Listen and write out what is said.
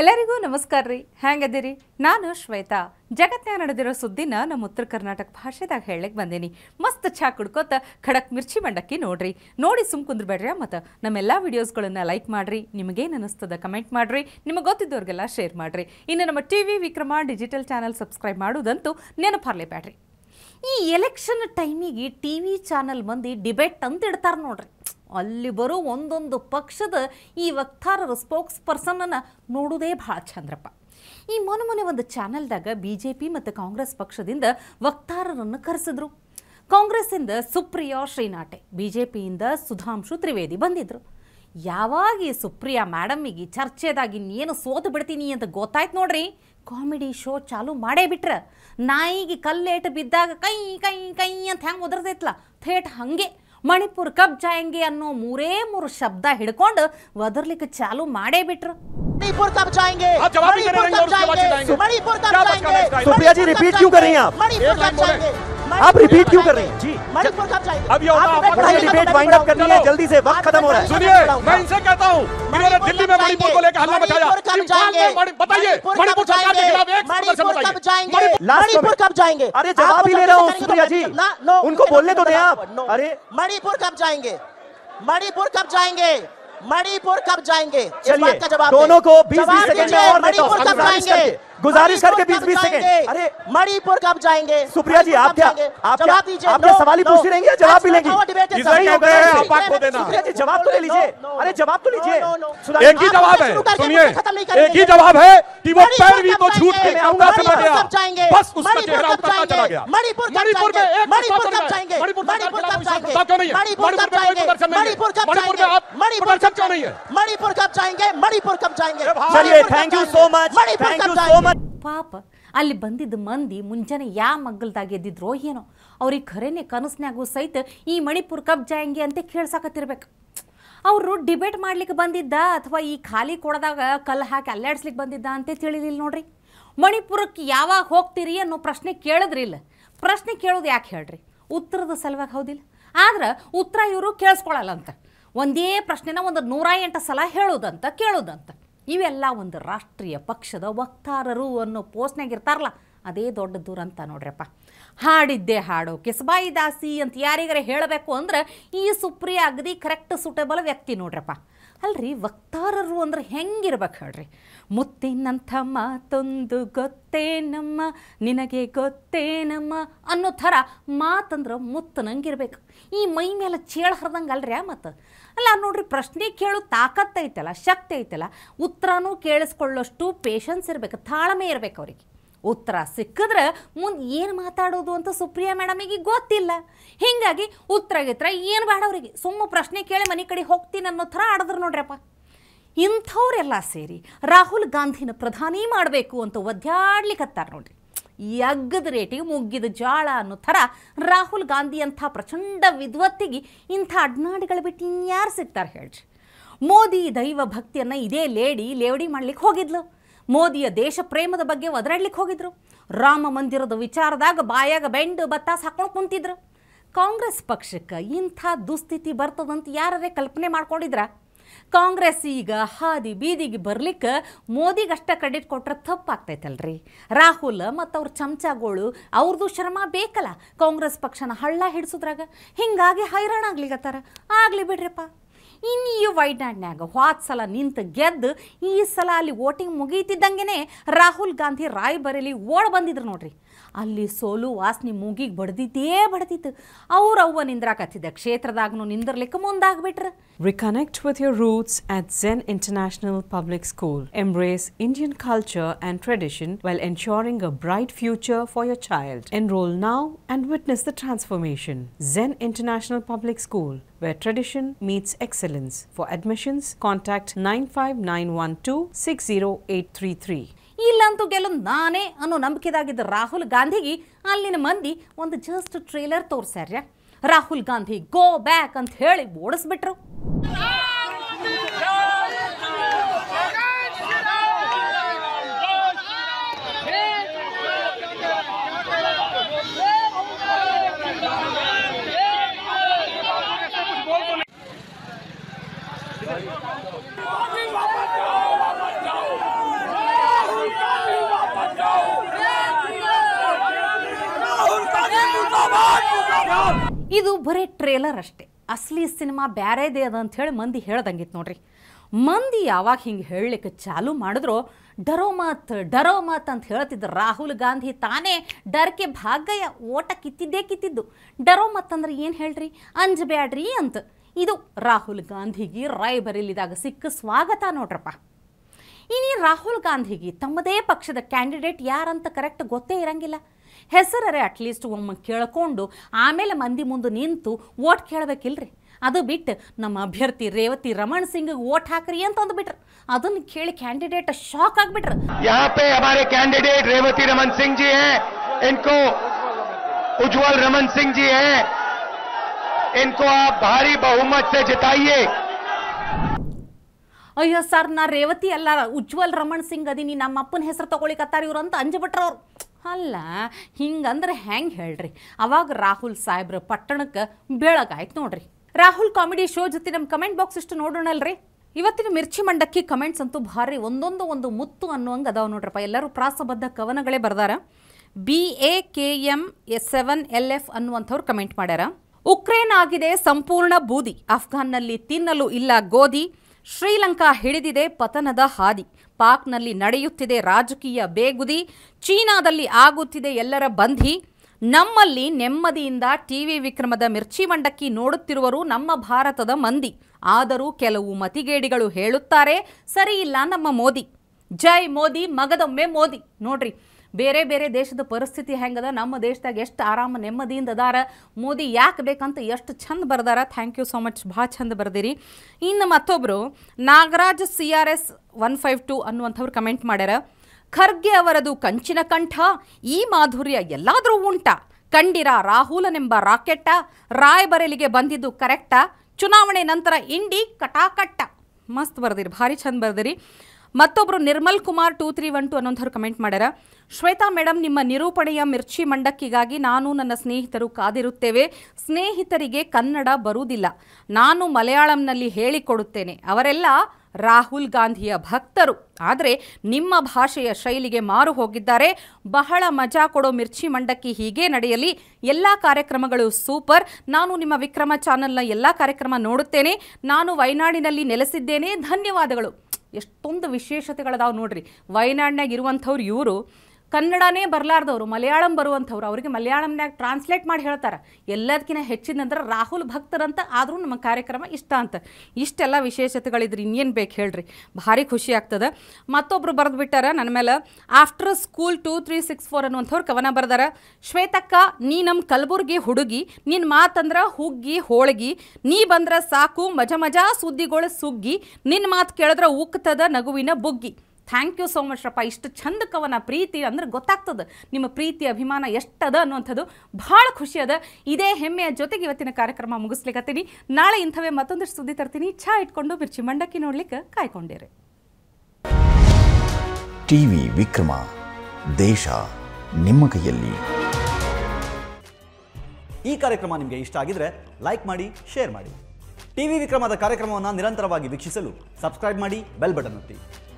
ಎಲ್ಲರಿಗೂ ನಮಸ್ಕಾರ ರೀ ಹ್ಯಾಂಗದಿರಿ ನಾನು ಶ್ವೇತಾ ಜಗತ್ತಿನ ನಡೆದಿರೋ ಸುದ್ದಿನ ನಮ್ಮ ಉತ್ತರ ಕರ್ನಾಟಕ ಭಾಷೆದಾಗ ಹೇಳಕ್ಕೆ ಬಂದೀನಿ ಮಸ್ತ್ ಚಾ ಕುಡ್ಕೋತ ಖಡಕ್ ಮಿರ್ಚಿ ಮಂಡಕ್ಕಿ ನೋಡ್ರಿ ನೋಡಿ ಸುಮ್ ಬೇಡ್ರಿ ಮತ್ತು ನಮ್ಮೆಲ್ಲ ವೀಡಿಯೋಸ್ಗಳನ್ನು ಲೈಕ್ ಮಾಡ್ರಿ ನಿಮಗೇನು ಅನಿಸ್ತದ ಕಮೆಂಟ್ ಮಾಡಿರಿ ನಿಮಗೆ ಗೊತ್ತಿದ್ದವ್ರಿಗೆಲ್ಲ ಶೇರ್ ಮಾಡಿರಿ ಇನ್ನು ನಮ್ಮ T V Vikrama digital channel subscribe ಮಾಡೋದಂತೂ ನೆನಪಾರ್ಲೇಬೇಡ್ರಿ ಈ ಎಲೆಕ್ಷನ್ ಟೈಮಿಗೆ ಟಿ ವಿ ಚಾನಲ್ ಮಂದಿ ಡಿಬೇಟ್ ಅಂತ ಇಡ್ತಾರೆ ನೋಡ್ರಿ ಅಲ್ಲಿ ಬರೋ ಒಂದೊಂದು ಪಕ್ಷದ ಈ ವಕ್ತಾರರ ಸ್ಪೋಕ್ಸ್ ಪರ್ಸನನ್ನು ನೋಡೋದೇ ಭಾಳ ಚಂದ್ರಪ್ಪ ಈ ಮೊನ್ನೆ ಮೊನ್ನೆ ಒಂದು ಚಾನಲ್ದಾಗ ಬಿ ಜೆ ಪಿ ಮತ್ತು ಕಾಂಗ್ರೆಸ್ ಪಕ್ಷದಿಂದ ವಕ್ತಾರರನ್ನು ಕರೆಸಿದ್ರು ಕಾಂಗ್ರೆಸ್ಸಿಂದ ಸುಪ್ರಿಯಾ ಶ್ರೀನಾಟೆ ಬಿ ಜೆ ಪಿಯಿಂದ ಸುಧಾಂಶು ತ್ರಿವೇದಿ ಬಂದಿದ್ದರು ಯಾವಾಗ ಈ ಸುಪ್ರಿಯಾ ಮ್ಯಾಡಮ್ಮಿಗೆ ಚರ್ಚೆದಾಗಿ ಏನು ಸೋತು ಬಿಡ್ತೀನಿ ಅಂತ ಗೊತ್ತಾಯ್ತು ನೋಡ್ರಿ ಕಾಮಿಡಿ ಶೋ ಚಾಲು ಮಾಡೇ ಬಿಟ್ರೆ ನಾಯಿಗೆ ಕಲ್ಲೇಟು ಬಿದ್ದಾಗ ಕೈ ಕೈ ಕೈ ಅಂತ ಹೆಂಗೆ ಉದುರ್ದೈತ್ಲ ಥೇಟ್ ಹಾಗೆ ಮಣಿಪುರ್ ಕಬ್ ಜಾಯಂಗೆ ಅನ್ನೋ ಮೂರೇ ಮೂರು ಶಬ್ದ ಹಿಡ್ಕೊಂಡು ಒದರ್ಲಿಕ್ಕೆ ಚಾಲು ಮಾಡೇ मणिपुर कब जाएंगे मणिपुर कब जाएंगे मणिपुर कब जाएंगे सुप्रिया जी रिपीट क्यों कर रही हैं आप मणिपुर कब जाएंगे आप रिपीट क्यों कर रहे हैं जी अब ये डिबेट वाइंड अप करनी है जल्दी से वक्त खत्म हो रहा है सुनिए मैं इनसे कहता हूँ मैंने दिल्ली में मणिपुर को लेकर हल्ला मचाया तो बताइए मणिपुर मणिपुर कब जाएंगे अरे जवाब ही ले रहा हूँ सुप्रिया जी उनको बोलने तो दे आप अरे मणिपुर कब जाएंगे मणिपुर कब जाएंगे मणिपुर कब जाएंगे इस बात का जवाब दोनों को बीस सेकंड में और तो मणिपुर कब जाएंगे गुजारिश करके बीस बीस सेकेंड अरे मणिपुर कब जाएंगे सुप्रिया जी आप क्या आप जवाब दीजिए आप क्या सवाल ही पूछ पूछती हैं जवाब भी लेंगी जवाब तो ले लीजिए अरे जवाब तो लीजिए एक ही जवाब है सुनिए एक ही जवाब है कि वो पैर भी तो छूट के आऊंगा चला गया बस उसका चेहरा उतरता चला गया मणिपुर मणिपुर में एक मणिपुर कब जाएंगे मणिपुर कब जाएंगे मणिपुर कब जाएंगे मणिपुर कब जाएंगे मणिपुर में आप मणिपुर कब जाएंगे मणिपुर कब जाएंगे मणिपुर कब जाएंगे चलिए thank you so much thank you so much ಪಾಪ ಅಲ್ಲಿ ಬಂದಿದ್ದ ಮಂದಿ ಮುಂಜಾನೆ ಯಾ ಮಗ್ಗಲ್ದಾಗ ಎದ್ದಿದ್ರೋ ಏನೋ ಅವ್ರಿಗೆ ಖರೇನೆ ಕನಸ್ನ್ಯಾಗೂ ಸಹಿತ ಈ ಮಣಿಪುರ್ ಕಬ್ ಜಾಯಂಗೆ ಅಂತ ಕೇಳ್ಸಾಕತ್ತಿರ್ಬೇಕು ಅವರು ಡಿಬೇಟ್ ಮಾಡ್ಲಿಕ್ಕೆ ಬಂದಿದ್ದ ಅಥವಾ ಈ ಖಾಲಿ ಕೊಡದಾಗ ಕಲ್ಲು ಹಾಕಿ ಅಲ್ಲಾಡ್ಸ್ಲಿಕ್ಕೆ ಬಂದಿದ್ದ ಅಂತ ತಿಳಿಲಿಲ್ಲ ನೋಡ್ರಿ ಮಣಿಪುರಕ್ಕೆ ಯಾವಾಗ ಹೋಗ್ತೀರಿ ಅನ್ನೋ ಪ್ರಶ್ನೆ ಕೇಳಿದ್ರಿ ಇಲ್ಲ ಪ್ರಶ್ನೆ ಕೇಳೋದು ಯಾಕೆ ಹೇಳ್ರಿ ಉತ್ತರದ ಸಲುವಾಗಿ ಹೌದಿಲ್ಲ ಆದ್ರೆ ಉತ್ತರ ಇವರು ಕೇಳಿಸ್ಕೊಳ್ಳಲ್ಲ ಅಂತ ಒಂದೇ ಪ್ರಶ್ನೆನ ಒಂದು ನೂರ ಎಂಟು ಸಲ ಹೇಳೋದಂತ ಕೇಳೋದಂತ ಇವೆಲ್ಲ ಒಂದು ರಾಷ್ಟ್ರೀಯ ಪಕ್ಷದ ವಕ್ತಾರರು ಅನ್ನೋ ಪೋಸ್ಟ್ನಾಗ ಇರ್ತಾರಲ್ಲ ಅದೇ ದೊಡ್ಡ ದೂರ ನೋಡ್ರಪ್ಪ ಹಾಡಿದ್ದೆ ಹಾಡು ಕಿಸಬಾಯಿ ದಾಸಿ ಅಂತ ಯಾರಿಗಾರ ಹೇಳಬೇಕು ಅಂದ್ರೆ ಈ ಸುಪ್ರಿಯ ಅಗದಿ ಕರೆಕ್ಟ್ ಸೂಟೇಬಲ್ ವ್ಯಕ್ತಿ ನೋಡ್ರಪ್ಪ ಅಲ್ರಿ ವಕ್ತಾರರು ಅಂದ್ರೆ ಹೆಂಗಿರ್ಬೇಕು ಹೇಳ್ರಿ ಮುತ್ತಿನಂಥ ಮಾತೊಂದು ಗೊತ್ತೇನಮ್ಮ ನಿನಗೆ ಗೊತ್ತೇನಮ್ಮ ಅನ್ನೋ ಥರ ಮಾತಂದ್ರೆ ಮುತ್ತು ನಂಗಿರ್ಬೇಕು ಈ ಮೈ ಮೇಲೆ ಚೇಳ ಹರಿದಂಗೆ ಅಲ್ರಿ ಆ ಮತ್ತು ಅಲ್ಲ ನೋಡ್ರಿ ಪ್ರಶ್ನೆ ಕೇಳೋ ತಾಕತ್ತೈತಲ್ಲ ಶಕ್ತಿ ಐತಲ್ಲ ಉತ್ತರನೂ ಕೇಳಿಸ್ಕೊಳ್ಳೋಷ್ಟು ಪೇಷನ್ಸ್ ಇರಬೇಕು ತಾಳ್ಮೆ ಇರಬೇಕು ಅವ್ರಿಗೆ ಉತ್ತರ ಸಿಕ್ಕಿದ್ರೆ ಮುಂದೆ ಏನು ಮಾತಾಡೋದು ಅಂತ ಸುಪ್ರಿಯಾ ಮೇಡಮಿಗೆ ಗೊತ್ತಿಲ್ಲ ಹೀಗಾಗಿ ಉತ್ತರ ಗಿತ್ರ ಏನು ಬೇಡ ಅವರಿಗೆ ಸುಮ್ಮ ಪ್ರಶ್ನೆ ಕೇಳಿ ಮನೆ ಕಡೆ ಹೋಗ್ತೀನಿ ಅನ್ನೋ ಥರ ಆಡಿದ್ರು ನೋಡ್ರಪ್ಪ ಇಂಥವ್ರೆಲ್ಲ ಸೇರಿ ರಾಹುಲ್ ಗಾಂಧಿನ ಪ್ರಧಾನಿ ಮಾಡಬೇಕು ಅಂತ ಹತ್ತಾರೆ ನೋಡ್ರಿ ಅಗ್ಗದ ರೇಟಿಗೆ ಮುಗ್ಗಿದ ಜಾಳ ಅನ್ನೋ ಥರ ರಾಹುಲ್ ಗಾಂಧಿ ಅಂಥ ಪ್ರಚಂಡ ವಿದ್ವತ್ತಿಗೆ ಇಂಥ ಅಡ್ನಾಡಿಗಳು ಬಿಟ್ಟು ಯಾರು ಸಿಗ್ತಾರೆ ಹೇಳ್ರಿ ಮೋದಿ ದೈವ ಭಕ್ತಿಯನ್ನು ಇದೇ ಲೇಡಿ ಲೇವಡಿ ಮಾಡ್ಲಿಕ್ಕೆ ಹೋಗಿದ್ಲು ಮೋದಿಯ ದೇಶ ಪ್ರೇಮದ ಬಗ್ಗೆ ಒದರಾಡ್ಲಿಕ್ಕೆ ಹೋಗಿದ್ರು ರಾಮ ಮಂದಿರದ ವಿಚಾರದಾಗ ಬಾಯಾಗ ಬೆಂಡು ಬತ್ತಾಸ್ ಹಾಕೊಂಡು ಕುಂತಿದ್ರು ಕಾಂಗ್ರೆಸ್ ಪಕ್ಷಕ್ಕೆ ಇಂಥ ದುಸ್ಥಿತಿ ಬರ್ತದಂತ ಯಾರೇ ಕಲ್ಪನೆ ಮಾಡ್ಕೊಂಡಿದ್ರ ಕಾಂಗ್ರೆಸ್ ಈಗ ಹಾದಿ ಬೀದಿಗೆ ಬರ್ಲಿಕ್ಕೆ ಮೋದಿಗೆ ಅಷ್ಟೇ ಕ್ರೆಡಿಟ್ ಕೊಟ್ರೆ ತಪ್ಪಾಗ್ತೈತಲ್ರಿ ರಾಹುಲ್ ಮತ್ತು ಅವ್ರ ಚಮಚಗಳು ಅವ್ರದ್ದು ಶ್ರಮ ಬೇಕಲ್ಲ ಕಾಂಗ್ರೆಸ್ ಪಕ್ಷನ ಹಳ್ಳ ಹಿಡಿಸೋದ್ರಾಗ ಹಿಂಗಾಗಿ ಹೈರಾಣ ಆಗ್ಲಿಗತ್ತಾರ ಆಗಲಿ ಬಿಡ್ರಿಪ್ಪ ಇನ್ನು ಈ ವೈನಾಡ್ನ್ಯಾಗ ಸಲ ನಿಂತು ಗೆದ್ದು ಈ ಸಲ ಅಲ್ಲಿ ವೋಟಿಂಗ್ ಮುಗೀತಿದ್ದಂಗೆ ರಾಹುಲ್ ಗಾಂಧಿ ರಾಯ್ ಓಡ್ ಬಂದಿದ್ರು ನೋಡ್ರಿ ಅಲ್ಲಿ ಸೋಲು ವಾಸನೆ ಮೂಗಿಗೆ ಬಡ್ದಿದ್ದೇ ಬಡ್ದಿತ್ತು ಅವ್ರ ಅವ್ವ ನಿಂದ್ರಾಕತ್ತಿದ್ದ ಕ್ಷೇತ್ರದಾಗೂ ನಿಂದಿರ್ಲಿಕ್ಕೆ ಮುಂದಾಗ್ಬಿಟ್ರ reconnect with your roots at Zen international public school embrace Indian culture and tradition well ensuring a bright future for your child enrol now and witness the transformation Zen international public school where tradition meets excellence. Six zero eight three three ಇಲ್ಲಂತೂ ಗೆಲ್ಲೋದು ನಾನೇ ಅನ್ನೋ ನಂಬಿಕೆದಾಗಿದ್ದ ರಾಹುಲ್ ಗಾಂಧಿಗೆ ಅಲ್ಲಿನ ಮಂದಿ ಒಂದು just trailer ತೋರ್ಸ್ಯಾರ್ಯ ರಾಹುಲ್ ಗಾಂಧಿ ಗೋ ಬ್ಯಾಕ್ ಅಂತ ಹೇಳಿ ಓಡಿಸ್ಬಿಟ್ರು ಇದು ಬರೀ ಟ್ರೇಲರ್ ಅಷ್ಟೇ ಅಸಲಿ ಸಿನಿಮಾ ಬ್ಯಾರೇದೇ ಅದ ಅಂತ ಹೇಳಿ ಮಂದಿ ಹೇಳ್ದಂಗಿತ್ತು ನೋಡ್ರಿ ಮಂದಿ ಯಾವಾಗ ಹಿಂಗೆ ಹೇಳಲಿಕ್ಕೆ ಚಾಲು ಮಾಡಿದ್ರು ಡರೋ ಮಾತ್ ಡರೋ ಮಾತ್ ಅಂತ ಹೇಳ್ತಿದ್ದ ರಾಹುಲ್ ಗಾಂಧಿ ತಾನೇ ಡರ್ಕೆ ಭಾಗ್ಯ ಓಟ ಕಿತ್ತಿದ್ದೇ ಕಿತ್ತಿದ್ದು ಡರೋ ಮಾತ್ ಅಂದ್ರೆ ಏನು ಹೇಳ್ರಿ ಅಂಜಬ್ಯಾಡ್ರಿ ಅಂತ ಇದು ರಾಹುಲ್ ಗಾಂಧಿಗೆ ಇದಾಗ ಸಿಕ್ಕ ಸ್ವಾಗತ ನೋಡ್ರಪ್ಪ ಇನ್ನೀ ರಾಹುಲ್ ಗಾಂಧಿಗೆ ತಮ್ಮದೇ ಪಕ್ಷದ ಕ್ಯಾಂಡಿಡೇಟ್ ಯಾರಂತ ಕರೆಕ್ಟ್ ಗೊತ್ತೇ ಇರಂಗಿಲ್ಲ ಹೆಸರರೆ ಅಟ್ಲೀಸ್ಟ್ ಒಮ್ಮೆ ಕೇಳ್ಕೊಂಡು ಆಮೇಲೆ ಮಂದಿ ಮುಂದೆ ನಿಂತು ಓಟ್ ಕೇಳಬೇಕಿಲ್ರಿ ಅದು ಬಿಟ್ಟು ನಮ್ಮ ಅಭ್ಯರ್ಥಿ ರೇವತಿ ರಮಣ್ ಸಿಂಗ್ ಓಟ್ ಹಾಕ್ರಿ ಅಂತ ಅಂದ್ಬಿಟ್ರು ಅದನ್ನ ಕೇಳಿ ಕ್ಯಾಂಡಿಡೇಟ್ ಶಾಕ್ ಆಗ್ಬಿಟ್ರು ಕ್ಯಾಂಡಿಡೇಟ್ ರೇವತಿ ರಮನ್ ಸಿಂಗ್ ಜಿ ಉಜ್ವಲ್ ರಮಣ್ रमन सिंह जी हैं इनको आप ಅಯ್ಯೋ ಸರ್ ನಾ ರೇವತಿ ಅಲ್ಲ ಉಜ್ವಲ್ ರಮಣ್ ಸಿಂಗ್ ಅದೀನಿ ನಮ್ಮ ಅಪ್ಪನ ಹೆಸರು ತಗೊಳಿಕತ್ತಾರ ಇವ್ರು ಅಂತ ಬಿಟ್ರ ಅವ್ರು ಅಲ್ಲ ಹಿಂಗಂದ್ರೆ ಹೆಂಗ್ ಹೇಳ್ರಿ ಅವಾಗ ರಾಹುಲ್ ಸಾಹೇಬ್ರ ಪಟ್ಟಣಕ್ಕೆ ಬೆಳಗಾಯ್ತು ನೋಡ್ರಿ ರಾಹುಲ್ ಕಾಮಿಡಿ ಶೋ ಜೊತೆ ನಮ್ಮ ಕಮೆಂಟ್ ಬಾಕ್ಸ್ ಇಷ್ಟು ನೋಡೋಣಲ್ರಿ ಇವತ್ತಿನ ಮಿರ್ಚಿ ಮಂಡಕ್ಕಿ ಕಮೆಂಟ್ಸ್ ಅಂತೂ ಭಾರಿ ಒಂದೊಂದು ಒಂದು ಮುತ್ತು ಅನ್ನುವಂಗೆ ಅದಾವೆ ನೋಡ್ರಪ್ಪ ಎಲ್ಲರೂ ಪ್ರಾಸಬದ್ಧ ಕವನಗಳೇ ಬರ್ದಾರ B A K M S seven L F ಅನ್ನುವಂಥವ್ರು ಕಮೆಂಟ್ ಮಾಡ್ಯಾರ ಉಕ್ರೇನ್ ಆಗಿದೆ ಸಂಪೂರ್ಣ ಬೂದಿ ಅಫ್ಘಾನ್ನಲ್ಲಿ ತಿನ್ನಲು ಇಲ್ಲ ಗೋಧಿ ಶ್ರೀಲಂಕಾ ಹಿಡಿದಿದೆ ಪತನದ ಹಾದಿ ಪಾಕ್ನಲ್ಲಿ ನಡೆಯುತ್ತಿದೆ ರಾಜಕೀಯ ಬೇಗುದಿ ಚೀನಾದಲ್ಲಿ ಆಗುತ್ತಿದೆ ಎಲ್ಲರ ಬಂಧಿ ನಮ್ಮಲ್ಲಿ ನೆಮ್ಮದಿಯಿಂದ ಟಿ ವಿ ವಿಕ್ರಮದ ಮಿರ್ಚಿ ಮಂಡಕ್ಕಿ ನೋಡುತ್ತಿರುವರು ನಮ್ಮ ಭಾರತದ ಮಂದಿ ಆದರೂ ಕೆಲವು ಮತಿಗೇಡಿಗಳು ಹೇಳುತ್ತಾರೆ ಸರಿಯಿಲ್ಲ ನಮ್ಮ ಮೋದಿ ಜೈ ಮೋದಿ ಮಗದೊಮ್ಮೆ ಮೋದಿ ನೋಡ್ರಿ ಬೇರೆ ಬೇರೆ ದೇಶದ ಪರಿಸ್ಥಿತಿ ಹೆಂಗದ ನಮ್ಮ ದೇಶದಾಗ ಎಷ್ಟು ಆರಾಮ ನೆಮ್ಮದಿಯಿಂದ ಅದಾರ ಮೋದಿ ಯಾಕೆ ಬೇಕಂತ ಎಷ್ಟು ಚಂದ ಬರ್ದಾರ ಥ್ಯಾಂಕ್ ಯು ಸೋ ಮಚ್ ಭಾಳ ಚಂದ ಬರ್ದಿರಿ ಇನ್ನು ಮತ್ತೊಬ್ಬರು Nagaraj C R S one five two ಅನ್ನುವಂಥವ್ರು ಕಮೆಂಟ್ ಮಾಡ್ಯಾರ ಖರ್ಗೆ ಅವರದು ಕಂಚಿನ ಕಂಠ ಈ ಮಾಧುರ್ಯ ಎಲ್ಲಾದರೂ ಉಂಟ ಕಂಡಿರ ರಾಹುಲನೆಂಬ ರಾಕೆಟ್ಟ ರಾಯಬರೇಲಿಗೆ ಬಂದಿದ್ದು ಕರೆಕ್ಟಾ ಚುನಾವಣೆ ನಂತರ ಇಂಡಿ ಕಟಾಕಟ್ಟ ಮಸ್ತ್ ಬರ್ದಿರಿ ಭಾರಿ ಚಂದ ಬರ್ದಿರಿ ಮತ್ತೊಬ್ಬರು Nirmal Kumar two three one two ಅನ್ನೋಂಥವ್ರು ಕಮೆಂಟ್ ಮಾಡ್ಯಾರ ಶ್ವೇತಾ ಮೇಡಮ್ ನಿಮ್ಮ ನಿರೂಪಣೆಯ ಮಿರ್ಚಿ ಮಂಡಕ್ಕಿಗಾಗಿ ನಾನು ನನ್ನ ಸ್ನೇಹಿತರು ಕಾದಿರುತ್ತೇವೆ ಸ್ನೇಹಿತರಿಗೆ ಕನ್ನಡ ಬರುವುದಿಲ್ಲ ನಾನು ಮಲಯಾಳಂನಲ್ಲಿ ಹೇಳಿಕೊಡುತ್ತೇನೆ ಅವರೆಲ್ಲ ರಾಹುಲ್ ಗಾಂಧಿಯ ಭಕ್ತರು ಆದರೆ ನಿಮ್ಮ ಭಾಷೆಯ ಶೈಲಿಗೆ ಮಾರು ಹೋಗಿದ್ದಾರೆ ಬಹಳ ಮಜಾ ಕೊಡೋ ಮಿರ್ಚಿ ಮಂಡಕ್ಕಿ ಹೀಗೆ ನಡೆಯಲಿ ಎಲ್ಲ ಕಾರ್ಯಕ್ರಮಗಳು ಸೂಪರ್ ನಾನು ನಿಮ್ಮ ವಿಕ್ರಮ ಚಾನಲ್ನ ಎಲ್ಲ ಕಾರ್ಯಕ್ರಮ ನೋಡುತ್ತೇನೆ ನಾನು ವಯನಾಡಿನಲ್ಲಿ ನೆಲೆಸಿದ್ದೇನೆ ಧನ್ಯವಾದಗಳು ಎಷ್ಟೊಂದು ವಿಶೇಷತೆಗಳದಾವೆ ನೋಡ್ರಿ ವಯನಾಡ್ನಾಗ ಇರುವಂಥವ್ರು ಇವರು ಕನ್ನಡನೇ ಬರಲಾರ್ದವರು ಮಲಯಾಳಂ ಬರುವಂಥವ್ರು ಅವರಿಗೆ ಮಲಯಾಳಂನಾಗ ಟ್ರಾನ್ಸ್ಲೇಟ್ ಮಾಡಿ ಹೇಳ್ತಾರೆ ಎಲ್ಲದಕ್ಕಿಂತ ಹೆಚ್ಚಿನಂದ್ರೆ ರಾಹುಲ್ ಭಕ್ತರಂತ ಆದರೂ ನಮ್ಮ ಕಾರ್ಯಕ್ರಮ ಇಷ್ಟ ಅಂತ ಇಷ್ಟೆಲ್ಲ ವಿಶೇಷತೆಗಳಿದ್ರೆ ಇನ್ನೇನು ಬೇಕು ಹೇಳ್ರಿ ಭಾರಿ ಖುಷಿ ಆಗ್ತದೆ ಮತ್ತೊಬ್ಬರು ಬರೆದು ಬಿಟ್ಟಾರ ನನ್ನ ಮೇಲೆ after school two three six four ಅನ್ನುವಂಥವ್ರು ಕವನ ಬರ್ದಾರ ಶ್ವೇತಕ್ಕ ನೀ ನಮ್ಮ ಕಲಬುರ್ಗಿ ಹುಡುಗಿ ನಿನ್ನ ಮಾತಂದ್ರೆ ಹುಗ್ಗಿ ಹೋಳ್ಗಿ ನೀ ಬಂದ್ರೆ ಸಾಕು ಮಜ ಮಜಾ ಸುದ್ದಿಗಳು ಸುಗ್ಗಿ ನಿನ್ನ ಮಾತು ಕೇಳಿದ್ರೆ ಉಕ್ತದ ನಗುವಿನ ಬುಗ್ಗಿ ಥ್ಯಾಂಕ್ ಯು ಸೋ ಮಚ್ ರಪ್ಪ ಇಷ್ಟು ಚಂದ ಕವನ ಪ್ರೀತಿ ಅಂದ್ರೆ ಗೊತ್ತಾಗ್ತದೆ ನಿಮ್ಮ ಪ್ರೀತಿ ಅಭಿಮಾನ ಎಷ್ಟದ ಅನ್ನುವಂಥದ್ದು ಭಾಳ ಖುಷಿ ಅದ ಇದೇ ಹೆಮ್ಮೆಯ ಜೊತೆಗೆ ಇವತ್ತಿನ ಕಾರ್ಯಕ್ರಮ ಮುಗಿಸ್ಲಿಕ್ಕತ್ತೀನಿ ನಾಳೆ ಇಂಥವೇ ಮತ್ತೊಂದಷ್ಟು ಸುದ್ದಿ ತರ್ತೀನಿ ಛಾ ಇಟ್ಕೊಂಡು ಬಿರ್ಚಿ ಮಂಡಕ್ಕಿ ನೋಡ್ಲಿಕ್ಕೆ ಕಾಯ್ಕೊಂಡಿರಿ ಟಿವಿ ವಿಕ್ರಮ ದೇಶ ನಿಮ್ಮ ಕೈಯಲ್ಲಿ ಈ ಕಾರ್ಯಕ್ರಮ ನಿಮಗೆ ಇಷ್ಟ ಆಗಿದ್ರೆ ಲೈಕ್ ಮಾಡಿ ಶೇರ್ ಮಾಡಿ ಟಿವಿ ವಿಕ್ರಮದ ಕಾರ್ಯಕ್ರಮವನ್ನು ನಿರಂತರವಾಗಿ ವೀಕ್ಷಿಸಲು ಸಬ್ಸ್ಕ್ರೈಬ್ ಮಾಡಿ ಬೆಲ್ ಬಟನ್ ಒತ್ತಿ